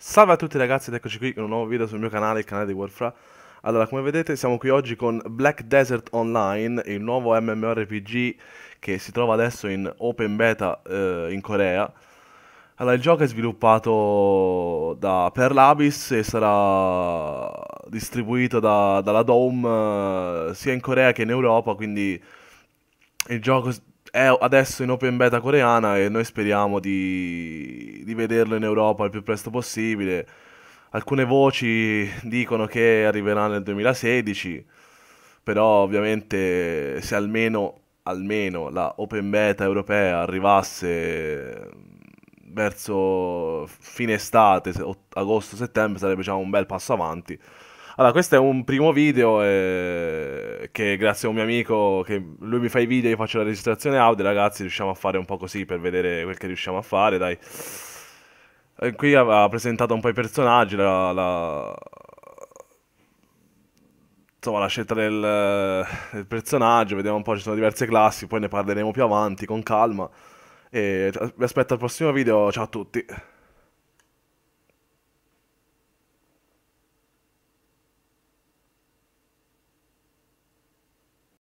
Salve a tutti ragazzi ed eccoci qui con un nuovo video sul mio canale, il canale di Warfra Allora come vedete siamo qui oggi con Black Desert Online, il nuovo MMORPG che si trova adesso in open beta eh, in Corea Allora il gioco è sviluppato da Pearl Abyss e sarà distribuito da, dalla Dome eh, sia in Corea che in Europa quindi il gioco è adesso in open beta coreana e noi speriamo di, di vederlo in Europa il più presto possibile. Alcune voci dicono che arriverà nel 2016, però ovviamente se almeno, almeno la open beta europea arrivasse verso fine estate, agosto-settembre, sarebbe già un bel passo avanti. Allora, questo è un primo video e che grazie a un mio amico che lui mi fa i video, io faccio la registrazione audio, ragazzi, riusciamo a fare un po' così per vedere quel che riusciamo a fare, dai. E qui ha presentato un po' i personaggi, la, la... Insomma, la scelta del, del, personaggio, vediamo un po', ci sono diverse classi, poi ne parleremo più avanti con calma. E vi aspetto al prossimo video, ciao a tutti.